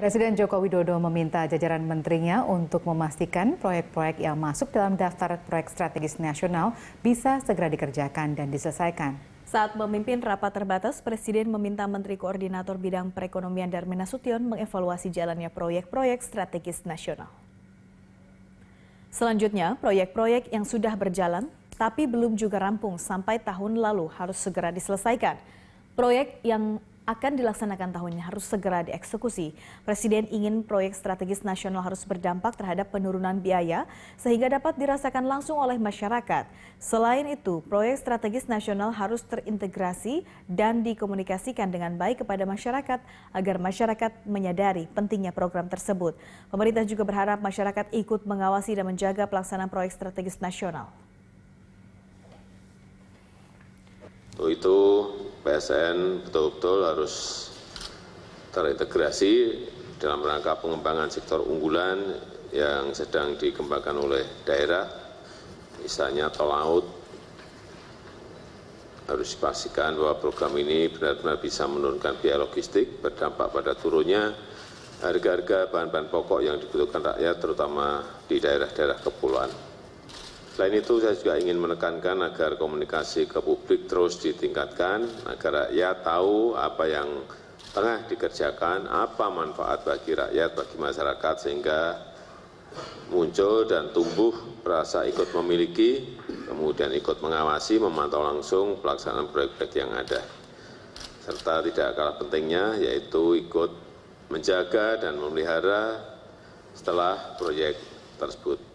Presiden Joko Widodo meminta jajaran menterinya untuk memastikan proyek-proyek yang masuk dalam daftar proyek strategis nasional bisa segera dikerjakan dan diselesaikan. Saat memimpin rapat terbatas, Presiden meminta Menteri Koordinator Bidang Perekonomian Darmin Nasution mengevaluasi jalannya proyek-proyek strategis nasional. Selanjutnya, proyek-proyek yang sudah berjalan tapi belum juga rampung sampai tahun lalu harus segera diselesaikan. Proyek yang akan dilaksanakan tahunnya harus segera dieksekusi. Presiden ingin proyek strategis nasional harus berdampak terhadap penurunan biaya sehingga dapat dirasakan langsung oleh masyarakat. Selain itu, proyek strategis nasional harus terintegrasi dan dikomunikasikan dengan baik kepada masyarakat agar masyarakat menyadari pentingnya program tersebut. Pemerintah juga berharap masyarakat ikut mengawasi dan menjaga pelaksanaan proyek strategis nasional. itu, psn betul-betul harus terintegrasi dalam rangka pengembangan sektor unggulan yang sedang dikembangkan oleh daerah, misalnya tol laut, harus dipastikan bahwa program ini benar-benar bisa menurunkan biaya logistik berdampak pada turunnya harga-harga bahan-bahan pokok yang dibutuhkan rakyat terutama di daerah-daerah kepulauan selain itu saya juga ingin menekankan agar komunikasi ke publik terus ditingkatkan, agar rakyat tahu apa yang tengah dikerjakan, apa manfaat bagi rakyat, bagi masyarakat, sehingga muncul dan tumbuh rasa ikut memiliki, kemudian ikut mengawasi, memantau langsung pelaksanaan proyek-proyek yang ada. Serta tidak kalah pentingnya yaitu ikut menjaga dan memelihara setelah proyek tersebut